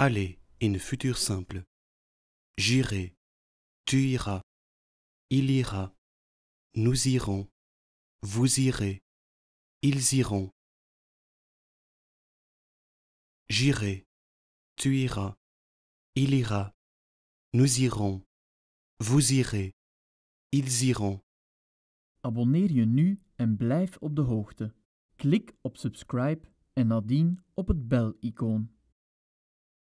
Allez, in le futur simple. J'irai. Tu iras. Il ira. Nous irons. Vous irez. Ils iront. J'irai. Tu iras. Il ira. Nous irons. Vous irez. Ils iront. Abonneer je nu en blijf op de hoogte. Klik op subscribe en nadien op het bel-icoon.